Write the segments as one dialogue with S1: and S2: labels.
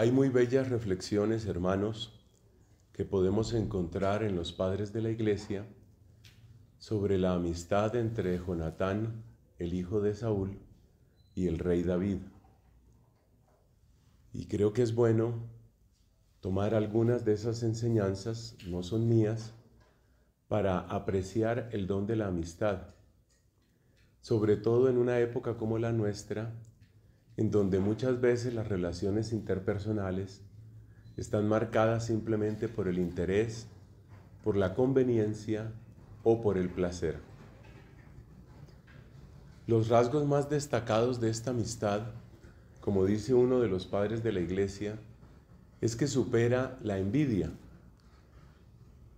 S1: Hay muy bellas reflexiones, hermanos, que podemos encontrar en los padres de la iglesia sobre la amistad entre Jonatán, el hijo de Saúl, y el rey David. Y creo que es bueno tomar algunas de esas enseñanzas, no son mías, para apreciar el don de la amistad, sobre todo en una época como la nuestra, en donde muchas veces las relaciones interpersonales están marcadas simplemente por el interés, por la conveniencia o por el placer. Los rasgos más destacados de esta amistad, como dice uno de los padres de la iglesia, es que supera la envidia.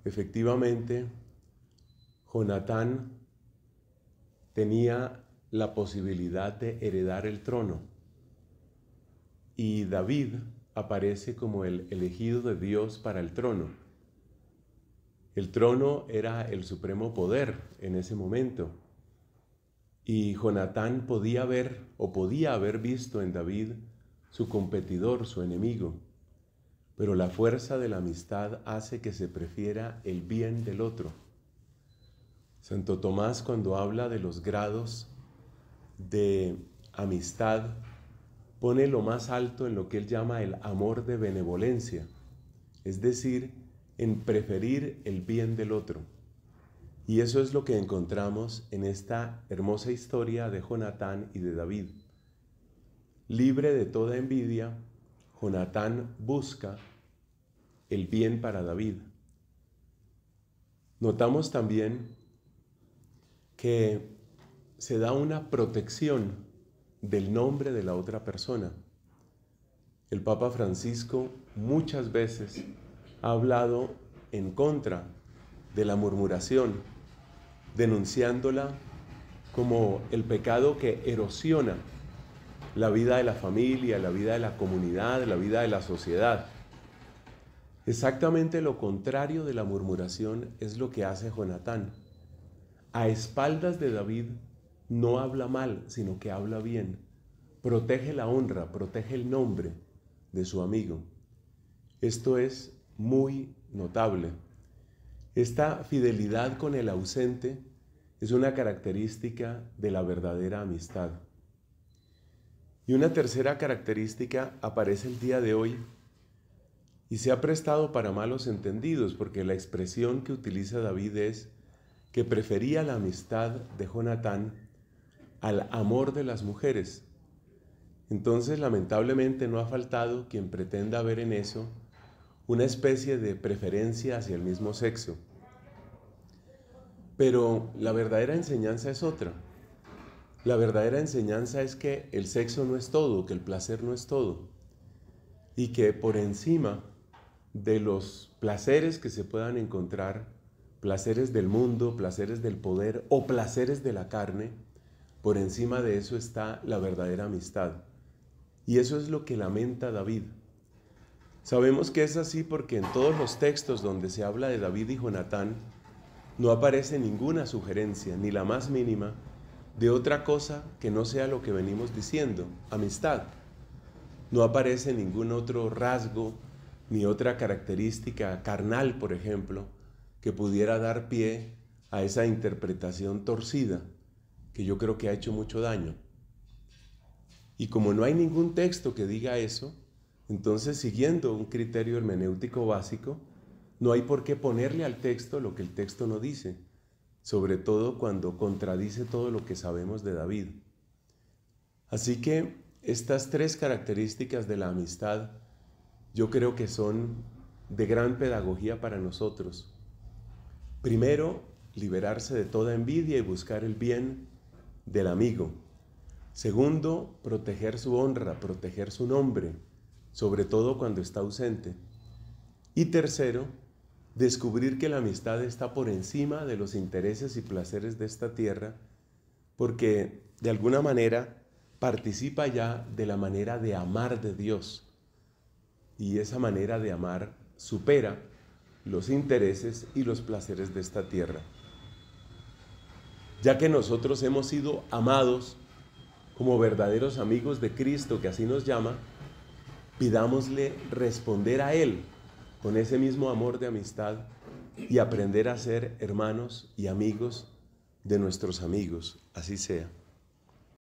S1: Efectivamente, Jonatán tenía la posibilidad de heredar el trono y David aparece como el elegido de Dios para el trono. El trono era el supremo poder en ese momento. Y Jonatán podía ver o podía haber visto en David su competidor, su enemigo. Pero la fuerza de la amistad hace que se prefiera el bien del otro. Santo Tomás cuando habla de los grados de amistad pone lo más alto en lo que él llama el amor de benevolencia, es decir, en preferir el bien del otro. Y eso es lo que encontramos en esta hermosa historia de Jonatán y de David. Libre de toda envidia, Jonatán busca el bien para David. Notamos también que se da una protección del nombre de la otra persona. El Papa Francisco muchas veces ha hablado en contra de la murmuración, denunciándola como el pecado que erosiona la vida de la familia, la vida de la comunidad, la vida de la sociedad. Exactamente lo contrario de la murmuración es lo que hace Jonatán. A espaldas de David no habla mal, sino que habla bien. Protege la honra, protege el nombre de su amigo. Esto es muy notable. Esta fidelidad con el ausente es una característica de la verdadera amistad. Y una tercera característica aparece el día de hoy y se ha prestado para malos entendidos porque la expresión que utiliza David es que prefería la amistad de Jonatán al amor de las mujeres. Entonces, lamentablemente, no ha faltado quien pretenda ver en eso una especie de preferencia hacia el mismo sexo. Pero la verdadera enseñanza es otra. La verdadera enseñanza es que el sexo no es todo, que el placer no es todo. Y que por encima de los placeres que se puedan encontrar, placeres del mundo, placeres del poder o placeres de la carne, por encima de eso está la verdadera amistad. Y eso es lo que lamenta David. Sabemos que es así porque en todos los textos donde se habla de David y Jonatán no aparece ninguna sugerencia, ni la más mínima, de otra cosa que no sea lo que venimos diciendo, amistad. No aparece ningún otro rasgo ni otra característica carnal, por ejemplo, que pudiera dar pie a esa interpretación torcida que yo creo que ha hecho mucho daño. Y como no hay ningún texto que diga eso, entonces siguiendo un criterio hermenéutico básico, no hay por qué ponerle al texto lo que el texto no dice, sobre todo cuando contradice todo lo que sabemos de David. Así que estas tres características de la amistad yo creo que son de gran pedagogía para nosotros. Primero, liberarse de toda envidia y buscar el bien del amigo. Segundo, proteger su honra, proteger su nombre, sobre todo cuando está ausente. Y tercero, descubrir que la amistad está por encima de los intereses y placeres de esta tierra, porque de alguna manera participa ya de la manera de amar de Dios. Y esa manera de amar supera los intereses y los placeres de esta tierra ya que nosotros hemos sido amados como verdaderos amigos de Cristo, que así nos llama, pidámosle responder a Él con ese mismo amor de amistad y aprender a ser hermanos y amigos de nuestros amigos, así sea.